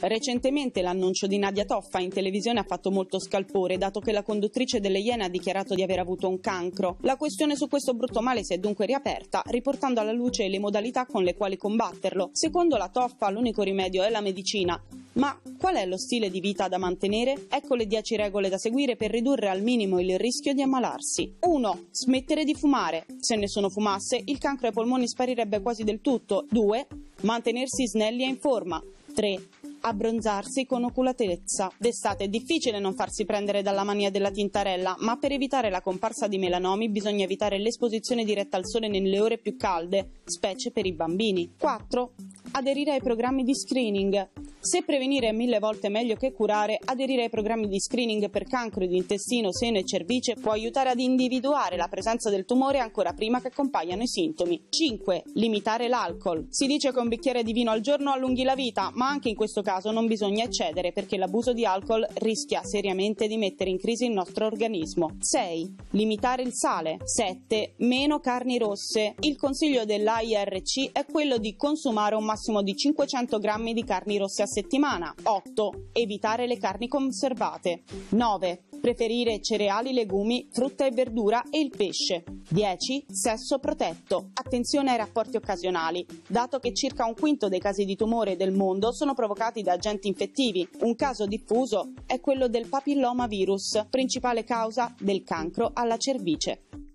Recentemente l'annuncio di Nadia Toffa in televisione ha fatto molto scalpore, dato che la conduttrice delle Iene ha dichiarato di aver avuto un cancro. La questione su questo brutto male si è dunque riaperta, riportando alla luce le modalità con le quali combatterlo. Secondo la Toffa l'unico rimedio è la medicina. Ma qual è lo stile di vita da mantenere? Ecco le 10 regole da seguire per ridurre al minimo il rischio di ammalarsi. 1. Smettere di fumare. Se nessuno fumasse, il cancro ai polmoni sparirebbe quasi del tutto. 2. Mantenersi snelli e in forma. 3 abbronzarsi con oculatezza. D'estate è difficile non farsi prendere dalla mania della tintarella, ma per evitare la comparsa di melanomi bisogna evitare l'esposizione diretta al sole nelle ore più calde, specie per i bambini. 4. Aderire ai programmi di screening. Se prevenire è mille volte meglio che curare, aderire ai programmi di screening per cancro di intestino, seno e cervice può aiutare ad individuare la presenza del tumore ancora prima che compaiano i sintomi. 5. Limitare l'alcol. Si dice che un bicchiere di vino al giorno allunghi la vita, ma anche in questo caso non bisogna eccedere perché l'abuso di alcol rischia seriamente di mettere in crisi il nostro organismo. 6. Limitare il sale. 7. Meno carni rosse. Il consiglio dell'AIRC è quello di consumare un massimo di 500 g di carni rosse a settimana. 8. Evitare le carni conservate. 9. Preferire cereali, legumi, frutta e verdura e il pesce. 10. Sesso protetto. Attenzione ai rapporti occasionali, dato che circa un quinto dei casi di tumore del mondo sono provocati da agenti infettivi. Un caso diffuso è quello del papillomavirus, principale causa del cancro alla cervice.